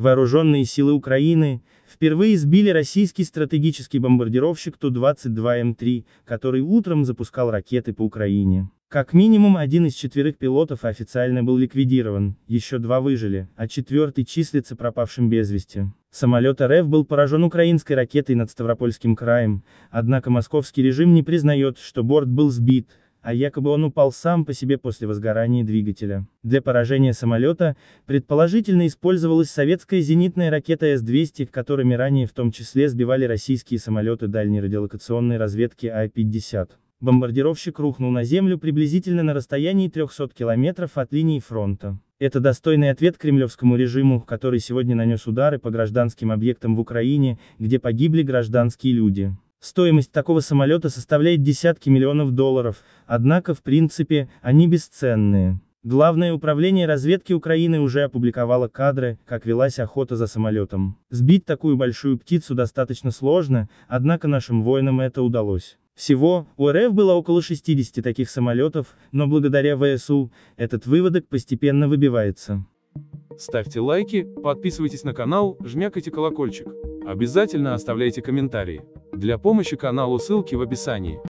Вооруженные силы Украины впервые сбили российский стратегический бомбардировщик Ту-22М3, который утром запускал ракеты по Украине. Как минимум один из четверых пилотов официально был ликвидирован, еще два выжили, а четвертый числится пропавшим без вести. Самолет РФ был поражен украинской ракетой над Ставропольским краем, однако московский режим не признает, что борт был сбит, а якобы он упал сам по себе после возгорания двигателя. Для поражения самолета, предположительно использовалась советская зенитная ракета С-200, которыми ранее в том числе сбивали российские самолеты дальней радиолокационной разведки А-50. Бомбардировщик рухнул на землю приблизительно на расстоянии 300 километров от линии фронта. Это достойный ответ кремлевскому режиму, который сегодня нанес удары по гражданским объектам в Украине, где погибли гражданские люди. Стоимость такого самолета составляет десятки миллионов долларов, однако в принципе, они бесценные. Главное управление разведки Украины уже опубликовало кадры, как велась охота за самолетом. Сбить такую большую птицу достаточно сложно, однако нашим воинам это удалось. Всего, у РФ было около 60 таких самолетов, но благодаря ВСУ, этот выводок постепенно выбивается. Ставьте лайки, подписывайтесь на канал, жмякайте колокольчик. Обязательно оставляйте комментарии. Для помощи каналу ссылки в описании.